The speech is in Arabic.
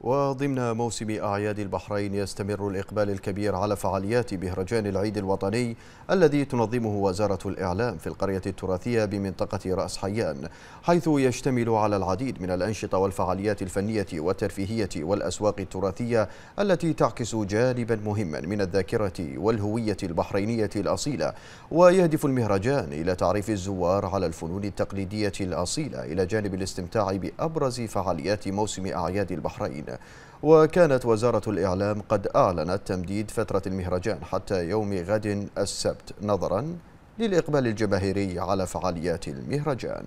وضمن موسم أعياد البحرين يستمر الإقبال الكبير على فعاليات مهرجان العيد الوطني الذي تنظمه وزارة الإعلام في القرية التراثية بمنطقة رأس حيان حيث يشتمل على العديد من الأنشطة والفعاليات الفنية والترفيهية والأسواق التراثية التي تعكس جانبا مهما من الذاكرة والهوية البحرينية الأصيلة ويهدف المهرجان إلى تعريف الزوار على الفنون التقليدية الأصيلة إلى جانب الاستمتاع بأبرز فعاليات موسم أعياد البحرين وكانت وزارة الإعلام قد أعلنت تمديد فترة المهرجان حتى يوم غد السبت نظرا للإقبال الجماهيري على فعاليات المهرجان